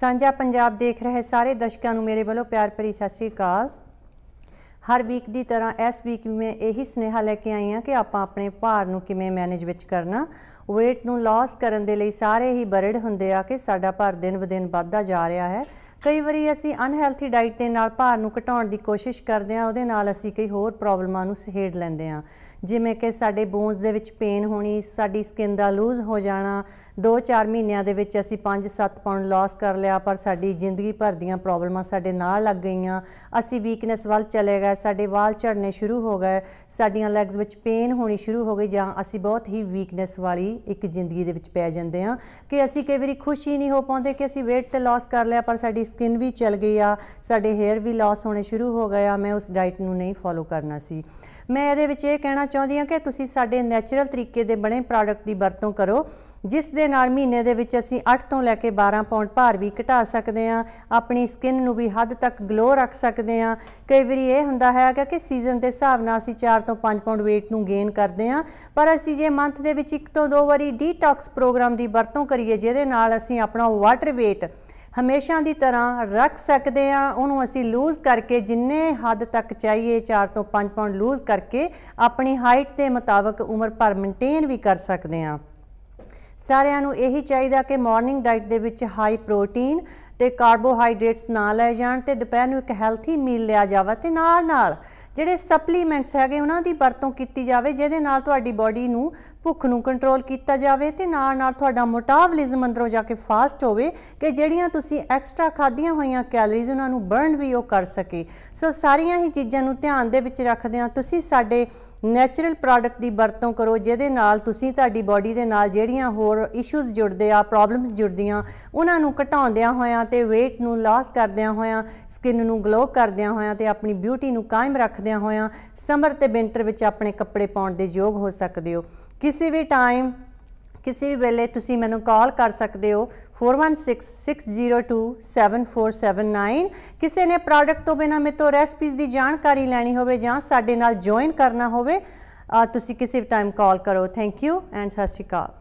ਸਾਂਝਾ ਪੰਜਾਬ ਦੇਖ ਰਹੇ ਸਾਰੇ ਦਰਸ਼ਕਾਂ ਨੂੰ ਮੇਰੇ ਵੱਲੋਂ ਪਿਆਰ ਭਰੀ ਸਤਿ ਸ੍ਰੀ ਅਕਾਲ ਹਰ ਵੀਕ ਦੀ ਤਰ੍ਹਾਂ ਇਸ ਵੀਕ ਮੈਂ ਇਹੀ ਸੁਨੇਹਾ ਲੈ ਕੇ ਆਈ ਹਾਂ ਕਿ ਆਪਾਂ ਆਪਣੇ ਭਾਰ ਨੂੰ ਕਿਵੇਂ ਮੈਨੇਜ ਵਿੱਚ ਕਰਨਾ weight ਨੂੰ ਲਾਸ ਕਰਨ ਦੇ ਲਈ ਸਾਰੇ ਹੀ ਬਰਡ ਹੁੰਦੇ ਆ ਕਿ ਸਾਡਾ ਭਾਰ ਦਿਨ ਬਦਿਨ ਵੱਧਦਾ ਜਾ ਰਿਹਾ ਹੈ ਕਈ ਵਾਰੀ ਅਸੀਂ ਅਨਹੈਲਥੀ ਡਾਈਟ ਦੇ ਨਾਲ ਭਾਰ ਨੂੰ ਘਟਾਉਣ ਦੀ ਕੋਸ਼ਿਸ਼ ਕਰਦੇ ਹਾਂ ਉਹਦੇ ਨਾਲ ਅਸੀਂ ਕਈ ਹੋਰ ਪ੍ਰੋਬਲਮਾਂ ਨੂੰ ਸਹੇੜ ਲੈਂਦੇ ਹਾਂ ਜਿਵੇਂ ਕਿ ਸਾਡੇ ਬੋਨਸ ਦੇ ਵਿੱਚ ਪੇਨ ਹੋਣੀ ਸਾਡੀ ਸਕਿਨ ਦਾ ਲੂਜ਼ ਹੋ ਜਾਣਾ 2-4 ਮਹੀਨਿਆਂ ਦੇ ਵਿੱਚ ਅਸੀਂ 5-7 ਪਾਉਂਡ ਲਾਸ ਕਰ ਲਿਆ ਪਰ ਸਾਡੀ ਜ਼ਿੰਦਗੀ ਭਰ ਦੀਆਂ ਪ੍ਰੋਬਲਮਾਂ ਸਾਡੇ ਨਾਲ ਲੱਗ ਗਈਆਂ ਅਸੀਂ ਵੀਕਨੈਸ ਵੱਲ ਚਲੇ ਗਏ ਸਾਡੇ ਵਾਲ ਝੜਨੇ ਸ਼ੁਰੂ ਹੋ ਗਏ ਸਾਡੀਆਂ ਲੈਗਸ ਵਿੱਚ ਪੇਨ ਹੋਣੀ ਸ਼ੁਰੂ ਹੋ ਗਈ ਜਾਂ ਅਸੀਂ ਬਹੁਤ ਹੀ ਵੀਕਨੈਸ ਵਾਲੀ ਇੱਕ ਜ਼ਿੰਦਗੀ ਦੇ ਵਿੱਚ ਪੈ ਜਾਂਦੇ ਹਾਂ ਕਿ ਅਸੀਂ ਕਈ ਵਾਰੀ ਖੁਸ਼ ਹੀ ਨਹੀਂ ਹੋ ਪਾਉਂਦੇ ਕਿ ਅਸੀਂ weight ਤੇ ਲਾਸ ਕਰ ਲਿਆ ਪਰ ਸਾਡੀ ਸਕਿਨ ਵੀ ਚਲ ਗਈ ਆ ਸਾਡੇ ਹੇਅਰ ਵੀ ਲਾਸ ਹੋਣੇ ਸ਼ੁਰੂ ਹੋ ਗਏ ਆ ਮੈਂ ਉਸ ਡਾਈਟ ਨੂੰ ਨਹੀਂ ਫੋਲੋ ਕਰਨਾ ਸੀ ਮੈਂ ਇਹਦੇ ਵਿੱਚ ਇਹ ਕਹਿਣਾ ਚਾਹੁੰਦੀ ਹਾਂ ਕਿ ਤੁਸੀਂ ਸਾਡੇ ਨੇਚਰਲ ਤਰੀਕੇ ਦੇ ਬਣੇ ਪ੍ਰੋਡਕਟ ਦੀ ਵਰਤੋਂ ਕਰੋ ਜਿਸ ਦੇ ਨਾਲ ਮਹੀਨੇ ਦੇ ਵਿੱਚ ਅਸੀਂ 8 ਤੋਂ ਲੈ ਕੇ 12 ਪਾਉਂਡ ਭਾਰ ਵੀ ਘਟਾ ਸਕਦੇ ਹਾਂ ਆਪਣੀ ਸਕਿਨ ਨੂੰ ਵੀ ਹੱਦ ਤੱਕ ਗਲੋ ਰੱਖ ਸਕਦੇ ਹਾਂ ਕਈ ਵਾਰੀ ਇਹ ਹੁੰਦਾ ਹੈ ਕਿ ਸੀਜ਼ਨ ਦੇ ਹਿਸਾਬ ਨਾਲ ਅਸੀਂ 4 ਤੋਂ 5 ਪਾਉਂਡ weight ਨੂੰ ਗੇਨ ਕਰਦੇ ਹਾਂ ਪਰ ਅਸੀਂ ਜੇ ਮੰਥ ਦੇ ਵਿੱਚ ਇੱਕ ਤੋਂ ਦੋ ਵਾਰੀ ਡੀਟੌਕਸ ਪ੍ਰੋਗਰਾਮ ਦੀ ਵਰਤੋਂ ਕਰੀਏ ਜਿਹਦੇ ਨਾਲ ਅਸੀਂ ਆਪਣਾ ਵਾਟਰ weight ਹਮੇਸ਼ਾ ਦੀ ਤਰ੍ਹਾਂ ਰੱਖ ਸਕਦੇ ਆ ਉਹਨੂੰ ਅਸੀਂ ਲੂਜ਼ ਕਰਕੇ ਜਿੰਨੇ ਹੱਦ ਤੱਕ ਚਾਹੀਏ 4 ਤੋਂ 5 ਪਾਉਂਡ ਲੂਜ਼ ਕਰਕੇ ਆਪਣੀ ਹਾਈਟ ਦੇ ਮੁਤਾਬਕ ਉਮਰ ਭਰ ਮੇਨਟੇਨ ਵੀ ਕਰ ਸਕਦੇ ਆ ਸਾਰਿਆਂ ਨੂੰ ਇਹੀ ਚਾਹੀਦਾ ਕਿ ਮਾਰਨਿੰਗ ਡਾਈਟ ਦੇ ਵਿੱਚ ਹਾਈ ਪ੍ਰੋਟੀਨ ਤੇ ਕਾਰਬੋਹਾਈਡਰੇਟਸ ਨਾ ਲੈ ਜਾਣ ਤੇ ਦੁਪਹਿਰ ਨੂੰ ਇੱਕ ਹੈਲਥੀ ਮੀਲ ਲਿਆ ਜਾਵੇ ਤੇ ਨਾਲ ਨਾਲ ਜਿਹੜੇ ਸਪਲੀਮੈਂਟਸ ਹੈਗੇ ਉਹਨਾਂ ਦੀ ਵਰਤੋਂ ਕੀਤੀ ਜਾਵੇ ਜਿਹਦੇ ਨਾਲ ਤੁਹਾਡੀ ਬਾਡੀ ਨੂੰ ਭੁੱਖ ਨੂੰ ਕੰਟਰੋਲ ਕੀਤਾ ਜਾਵੇ ਤੇ ਨਾਲ ਨਾਲ ਤੁਹਾਡਾ ਮੋਟਾਬਲਿਜ਼ਮ ਅੰਦਰੋਂ ਜਾ ਕੇ ਫਾਸਟ ਹੋਵੇ ਕਿ ਜਿਹੜੀਆਂ ਤੁਸੀਂ ਐਕਸਟਰਾ ਖਾਧੀਆਂ ਹੋਈਆਂ ਕੈਲਰੀਜ਼ ਉਹਨਾਂ ਨੂੰ ਬਰਨ ਵੀ ਉਹ ਕਰ ਸਕੇ ਸੋ ਸਾਰੀਆਂ ਹੀ ਚੀਜ਼ਾਂ ਨੂੰ ਧਿਆਨ ਦੇ ਵਿੱਚ ਰੱਖਦੇ ਆ ਤੁਸੀਂ ਸਾਡੇ ਨੇਚਰਲ ਪ੍ਰੋਡਕਟ ਦੀ ਵਰਤੋਂ ਕਰੋ ਜਿਹਦੇ ਨਾਲ ਤੁਸੀਂ ਤੁਹਾਡੀ ਬਾਡੀ ਦੇ ਨਾਲ ਜਿਹੜੀਆਂ ਹੋਰ ਇਸ਼ੂਜ਼ ਜੁੜਦੇ ਆ ਪ੍ਰੋਬਲਮਸ ਜੁੜਦੀਆਂ ਉਹਨਾਂ ਨੂੰ ਘਟਾਉਂਦਿਆਂ ਹੋਇਆਂ ਤੇ weight ਨੂੰ ਲਾਸ ਕਰਦਿਆਂ ਹੋਇਆਂ ਸਕਿਨ ਨੂੰ ਗਲੋ ਕਰਦਿਆਂ ਹੋਇਆਂ ਤੇ ਆਪਣੀ ਬਿਊਟੀ ਨੂੰ ਕਾਇਮ ਰੱਖਦਿਆਂ ਹੋਇਆਂ ਸਮਰ ਤੇ ਵਿੰਟਰ ਵਿੱਚ ਆਪਣੇ ਕੱਪੜੇ ਪਾਉਣ ਦੇ ਯੋਗ ਹੋ ਸਕਦੇ ਹੋ ਕਿਸੇ ਵੀ ਟਾਈਮ ਕਿਸੇ ਵੀ ਵੇਲੇ ਤੁਸੀਂ ਮੈਨੂੰ ਕਾਲ ਕਰ ਸਕਦੇ ਹੋ 4166027479 ਕਿਸੇ ਨੇ ਪ੍ਰੋਡਕਟ ਤੋਂ ਬਿਨਾ ਮੇਤੋਂ ਰੈਸਪੀਸ ਦੀ ਜਾਣਕਾਰੀ ਲੈਣੀ ਹੋਵੇ ਜਾਂ ਸਾਡੇ ਨਾਲ ਜੁਆਇਨ ਕਰਨਾ ਹੋਵੇ ਤੁਸੀਂ ਕਿਸੇ ਵੀ ਟਾਈਮ ਕਾਲ ਕਰੋ ਥੈਂਕ ਯੂ ਐਂਡ ਸਤਿ ਸ਼੍ਰੀ ਅਕਾਲ